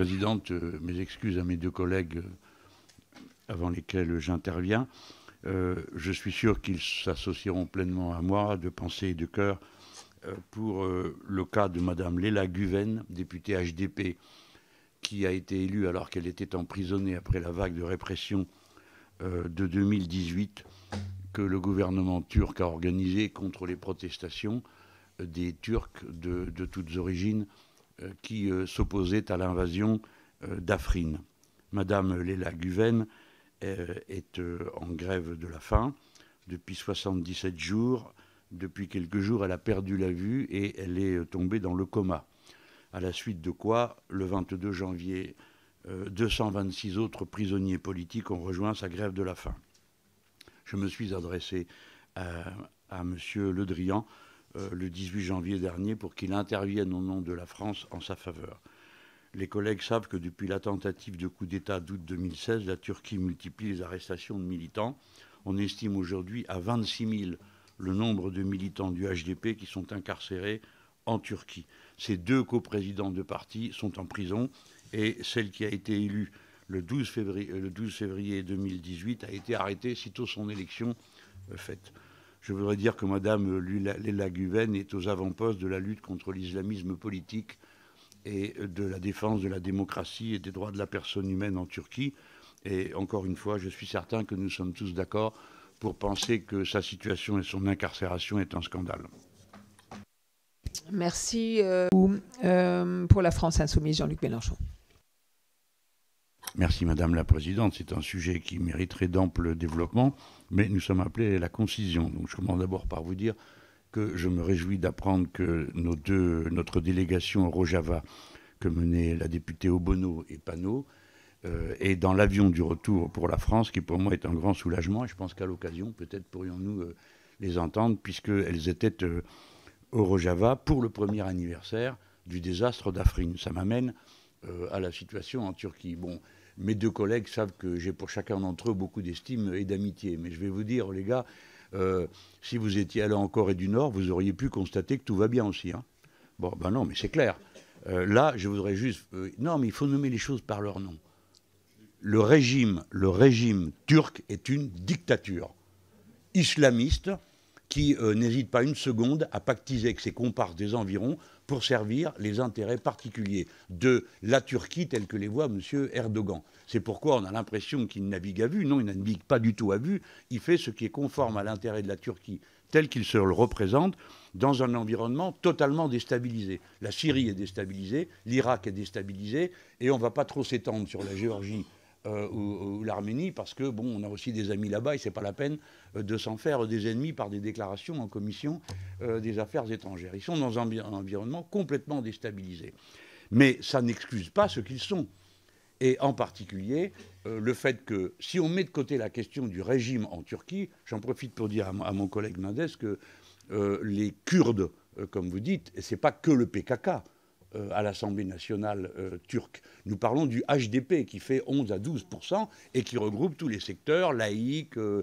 Présidente, euh, mes excuses à mes deux collègues euh, avant lesquels j'interviens. Euh, je suis sûr qu'ils s'associeront pleinement à moi, de pensée et de cœur, pour le cas de Madame Léla Guven, députée HDP, qui a été élue alors qu'elle était emprisonnée après la vague de répression de 2018 que le gouvernement turc a organisée contre les protestations des Turcs de toutes origines euh, qui euh, s'opposait à l'invasion euh, d'Afrine. Madame Léla Guven est en grève de la faim depuis 77 jours. Depuis quelques jours, elle a perdu la vue et elle est tombée dans le coma. À la suite de quoi, le 22 janvier, 226 autres prisonniers politiques ont rejoint sa grève de la faim. Je me suis adressé à, à M. Le Drian euh, le 18 janvier dernier pour qu'il intervienne au nom de la France en sa faveur. Les collègues savent que depuis la tentative de coup d'État d'août 2016, la Turquie multiplie les arrestations de militants. On estime aujourd'hui à 26 000 le nombre de militants du HDP qui sont incarcérés en Turquie. Ces deux coprésidents de parti sont en prison et celle qui a été élue le 12 février, le 12 février 2018 a été arrêtée sitôt son élection euh, faite. Je voudrais dire que Madame Léla Guven est aux avant-postes de la lutte contre l'islamisme politique et de la défense de la démocratie et des droits de la personne humaine en Turquie. Et encore une fois, je suis certain que nous sommes tous d'accord pour penser que sa situation et son incarcération est un scandale. Merci euh, euh, pour la France insoumise, Jean-Luc Mélenchon. Merci Madame la Présidente, c'est un sujet qui mériterait d'ample développement, mais nous sommes appelés à la concision. Donc je commence d'abord par vous dire que je me réjouis d'apprendre que nos deux, notre délégation Rojava, que menait la députée Obono et Panot, euh, est dans l'avion du retour pour la France, qui pour moi est un grand soulagement. je pense qu'à l'occasion, peut-être pourrions-nous euh, les entendre, puisqu'elles étaient euh, au Rojava pour le premier anniversaire du désastre d'Afrine. Ça m'amène à la situation en Turquie. Bon, mes deux collègues savent que j'ai pour chacun d'entre eux beaucoup d'estime et d'amitié. Mais je vais vous dire, les gars, euh, si vous étiez allés en Corée du Nord, vous auriez pu constater que tout va bien aussi. Hein. bon, ben non, mais c'est clair. Euh, là, je voudrais juste. Euh, non, mais il faut nommer les choses par leur nom. Le régime, le régime turc est une dictature islamiste qui euh, n'hésite pas une seconde à pactiser avec ses comparses des environs pour servir les intérêts particuliers de la Turquie telle que les voit M. Erdogan. C'est pourquoi on a l'impression qu'il navigue à vue. Non, il ne navigue pas du tout à vue. Il fait ce qui est conforme à l'intérêt de la Turquie tel qu'il se le représente, dans un environnement totalement déstabilisé. La Syrie est déstabilisée, l'Irak est déstabilisé, et on ne va pas trop s'étendre sur la Géorgie euh, ou, l'Arménie, parce que bon, on a aussi des amis là-bas et c'est pas la peine euh, de s'en faire des ennemis par des déclarations en commission euh, des affaires étrangères. Ils sont dans un, environnement complètement déstabilisé. Mais ça n'excuse pas ce qu'ils sont. Et en particulier, le fait que si on met de côté la question du régime en Turquie, j'en profite pour dire à, mon collègue Mendes que les Kurdes, comme vous dites, et c'est pas que le PKK, euh, à l'Assemblée nationale euh, turque. Nous parlons du HDP qui fait 11 à 12 et qui regroupe tous les secteurs laïques, euh,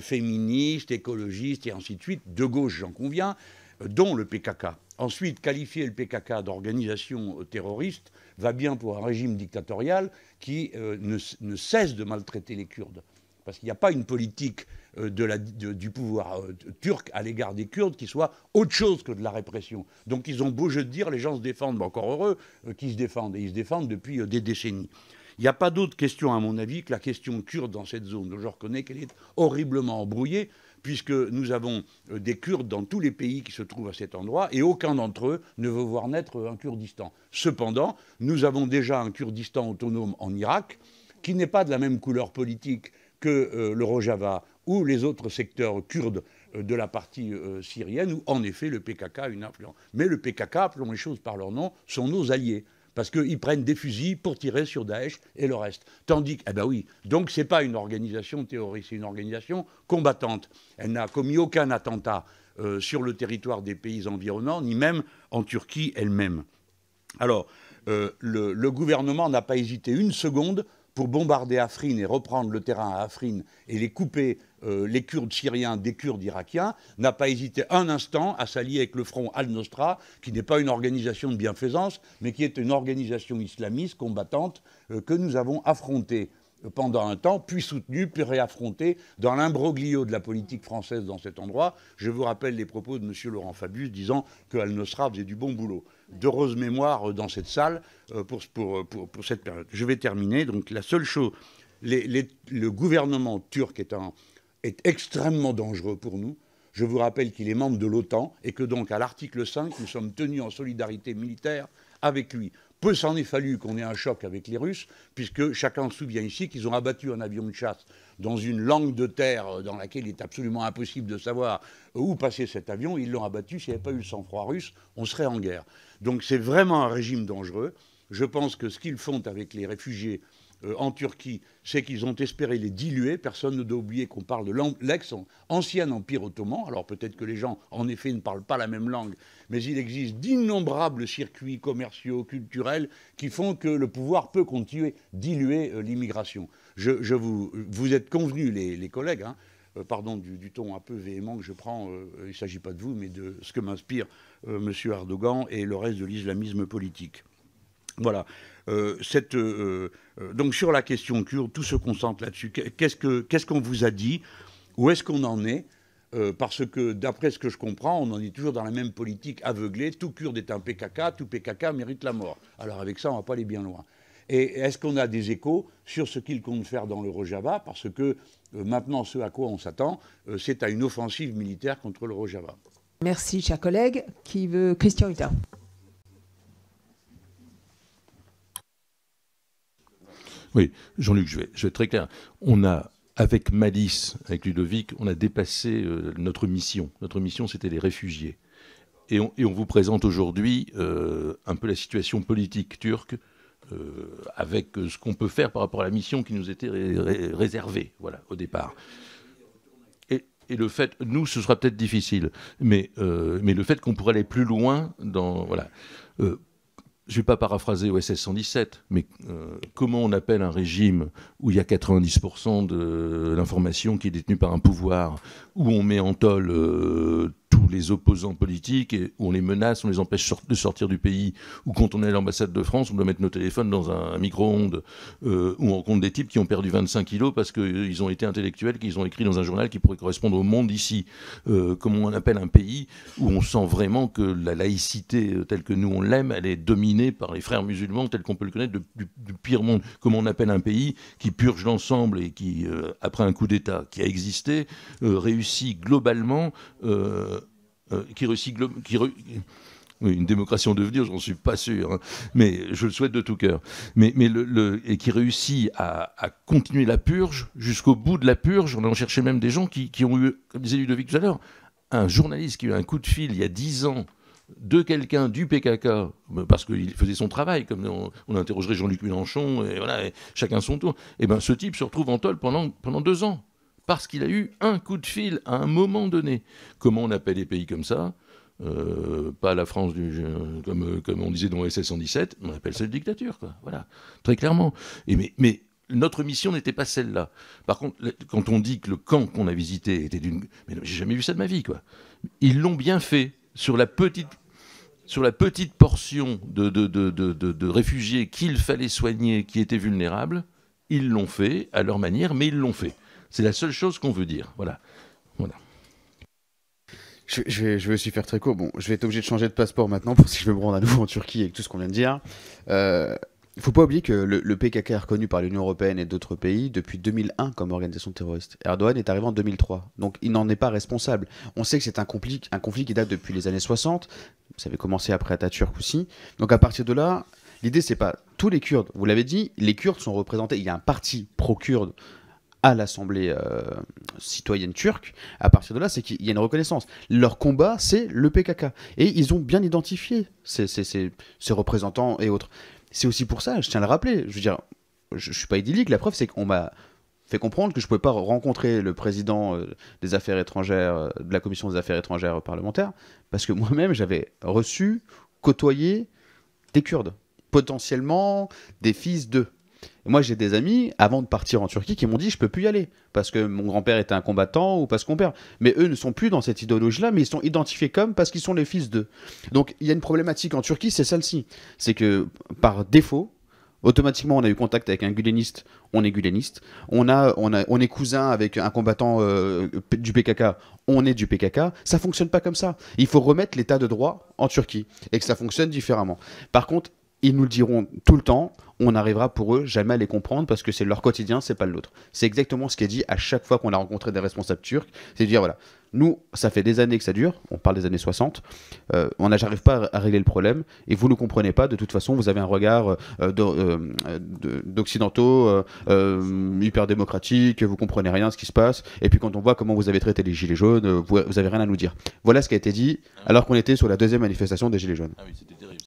féministes, écologistes et ainsi de suite, de gauche, j'en conviens, dont le PKK. Ensuite, qualifier le PKK d'organisation terroriste va bien pour un régime dictatorial qui ne, ne cesse de maltraiter les Kurdes. Parce qu'il n'y a pas une politique euh, du pouvoir euh, turc à l'égard des Kurdes qui soit autre chose que de la répression. Donc ils ont beau jeu de dire, les gens se défendent, mais encore heureux euh, qu'ils se défendent, et ils se défendent depuis des décennies. Il n'y a pas d'autre question, à mon avis, que la question kurde dans cette zone. Je reconnais qu'elle est horriblement embrouillée, puisque nous avons des Kurdes dans tous les pays qui se trouvent à cet endroit, et aucun d'entre eux ne veut voir naître un Kurdistan. Cependant, nous avons déjà un Kurdistan autonome en Irak, qui n'est pas de la même couleur politique que le Rojava ou les autres secteurs kurdes euh, de la partie euh, syrienne, où en effet le PKK a une influence. Mais le PKK, appelons les choses par leur nom, sont nos alliés. Parce qu'ils prennent des fusils pour tirer sur Daesh et le reste. Tandis que, eh ben oui, donc n'est pas une organisation terroriste, c'est une organisation combattante. Elle n'a commis aucun attentat euh, sur le territoire des pays environnants, ni même en Turquie elle-même. Alors, le gouvernement n'a pas hésité une seconde pour bombarder Afrin et reprendre le terrain à Afrin et les couper, euh, les Kurdes syriens des Kurdes irakiens, n'a pas hésité un instant à s'allier avec le front Al-Nostra, qui n'est pas une organisation de bienfaisance, mais qui est une organisation islamiste combattante euh, que nous avons affrontée pendant un temps, puis soutenu, puis réaffronté dans l'imbroglio de la politique française dans cet endroit. Je vous rappelle les propos de M. Laurent Fabius disant que Al-Nosra faisait du bon boulot. D'heureuses mémoire dans cette salle euh, pour, cette période. Je vais terminer. Donc la seule chose, le gouvernement turc est, est extrêmement dangereux pour nous. Je vous rappelle qu'il est membre de l'OTAN et que donc à l'article 5, nous sommes tenus en solidarité militaire avec lui. Peu s'en est fallu qu'on ait un choc avec les Russes, puisque chacun se souvient ici qu'ils ont abattu un avion de chasse dans une langue de terre euh, dans laquelle il est absolument impossible de savoir où passer cet avion. Ils l'ont abattu. S'il n'y avait pas eu le sang-froid russe, on serait en guerre. Donc c'est vraiment un régime dangereux. Je pense que ce qu'ils font avec les réfugiés euh, en Turquie, c'est qu'ils ont espéré les diluer. Personne ne doit oublier qu'on parle de l'ex-ancien empire ottoman. Alors peut-être que les gens, en effet, ne parlent pas la même langue, mais il existe d'innombrables circuits commerciaux, culturels, qui font que le pouvoir peut continuer diluer euh, l'immigration. Je, vous, êtes convenus, les, collègues, hein. euh, pardon du, du, ton un peu véhément que je prends, il ne s'agit pas de vous, mais de ce que m'inspire M. Erdogan et le reste de l'islamisme politique. Voilà. Euh, euh, euh, donc sur la question kurde, tout se concentre là-dessus. Qu'est-ce qu'on vous a dit Où est-ce qu'on en est parce que d'après ce que je comprends, on en est toujours dans la même politique aveuglée. Tout kurde est un PKK, tout PKK mérite la mort. Alors avec ça, on ne va pas aller bien loin. Et est-ce qu'on a des échos sur ce qu'il compte faire dans le Rojava Parce que maintenant, ce à quoi on s'attend, c'est à une offensive militaire contre le Rojava. Merci, cher collègue. Qui veut Christian Hutta. Oui, Jean-Luc, je vais, être très clair. On a avec Malice, avec Ludovic, on a dépassé euh, notre mission. Notre mission, c'était les réfugiés. Et on, vous présente aujourd'hui euh, un peu la situation politique turque euh, avec ce qu'on peut faire par rapport à la mission qui nous était réservée voilà, au départ. Et, le fait, nous, ce sera peut-être difficile, mais, mais le fait qu'on pourrait aller plus loin dans. Voilà je ne vais pas paraphraser OSS 117, mais euh, comment on appelle un régime où il y a 90% de l'information qui est détenue par un pouvoir, où on met en tol tout euh, les opposants politiques, et on les menace, on les empêche de sortir du pays, ou quand on est à l'ambassade de France, on doit mettre nos téléphones dans un, micro-ondes, euh, où on rencontre des types qui ont perdu 25 kilos parce qu'ils euh, ont été intellectuels, qu'ils ont écrit dans un journal qui pourrait correspondre au monde ici. Euh, on appelle un pays où on sent vraiment que la laïcité euh, telle que nous on l'aime, elle est dominée par les frères musulmans tels qu'on peut le connaître du, pire monde. Comme on appelle un pays qui purge l'ensemble et qui, euh, après un coup d'État qui a existé, réussit globalement euh, qui réussit une démocratie en devenir, j'en suis pas sûr, hein. mais je le souhaite de tout cœur. Mais, et qui réussit à, continuer la purge jusqu'au bout de la purge. On en cherchait même des gens qui, ont eu, comme disait Ludovic tout à l'heure, un journaliste qui a eu un coup de fil il y a dix ans de quelqu'un du PKK, ben, parce qu'il faisait son travail, comme on, interrogerait Jean-Luc Mélenchon, et voilà, chacun son tour, et eh ben ce type se retrouve en tôle pendant, pendant deux ans parce qu'il a eu un coup de fil à un moment donné. Comment on appelle les pays comme ça euh, pas la France euh, euh, comme, on disait dans SS 117, on appelle ça une dictature, quoi. Voilà, très clairement. mais, notre mission n'était pas celle-là. Par contre, quand on dit que le camp qu'on a visité était d'une, mais j'ai jamais vu ça de ma vie, quoi. Ils l'ont bien fait sur la petite sur la petite portion de, de réfugiés qu'il fallait soigner, qui étaient vulnérables, ils l'ont fait à leur manière, mais ils l'ont fait. C'est la seule chose qu'on veut dire. Voilà. Voilà. Je, vais, je, aussi faire très court. Bon, je vais être obligé de changer de passeport maintenant pour que je vais me rendre à nouveau en Turquie avec tout ce qu'on vient de dire. Il euh, ne faut pas oublier que le, PKK est reconnu par l'Union européenne et d'autres pays depuis 2001 comme organisation terroriste. Erdogan est arrivé en 2003, donc il n'en est pas responsable. On sait que c'est un conflit, un conflit qui date depuis les années 60. Ça avait commencé après Atatürk aussi. Donc à partir de là, l'idée c'est pas tous les Kurdes. Vous l'avez dit, les Kurdes sont représentés. Il y a un parti pro-kurde à l'Assemblée euh, citoyenne turque, à partir de là, c'est qu'il y a une reconnaissance. Leur combat, c'est le PKK. Et ils ont bien identifié ces, représentants et autres. C'est aussi pour ça, je tiens à le rappeler, je veux dire, je, suis pas idyllique, la preuve c'est qu'on m'a fait comprendre que je pouvais pas rencontrer le président euh, des affaires étrangères, euh, de la commission des affaires étrangères parlementaires, parce que moi-même j'avais reçu, côtoyé des Kurdes, potentiellement des fils d'eux. Moi, j'ai des amis, avant de partir en Turquie, qui m'ont dit je peux plus y aller parce que mon grand-père était un combattant ou parce qu'on perd. Mais eux ne sont plus dans cette idéologie-là, mais ils sont identifiés comme parce qu'ils sont les fils d'eux. Donc, il y a une problématique en Turquie, c'est celle-ci. C'est que par défaut, automatiquement on a eu contact avec un guleniste, on est guleniste. On, a, on, a, on est cousin avec un combattant euh, du PKK, on est du PKK. Ça fonctionne pas comme ça. Il faut remettre l'état de droit en Turquie et que ça fonctionne différemment. Par contre, ils nous le diront tout le temps, on n'arrivera pour eux jamais à les comprendre parce que c'est leur quotidien, c'est pas le nôtre. C'est exactement ce qui est dit à chaque fois qu'on a rencontré des responsables turcs, c'est de dire voilà, nous, ça fait des années que ça dure, on parle des années 60, euh, on n'arrive pas à régler le problème, et vous ne comprenez pas, de toute façon, vous avez un regard euh, euh, d'occidentaux, hyper démocratique, vous comprenez rien de ce qui se passe, et puis quand on voit comment vous avez traité les Gilets jaunes, vous, n'avez avez rien à nous dire. Voilà ce qui a été dit ah. alors qu'on était sur la deuxième manifestation des Gilets jaunes. Ah oui, c'était terrible.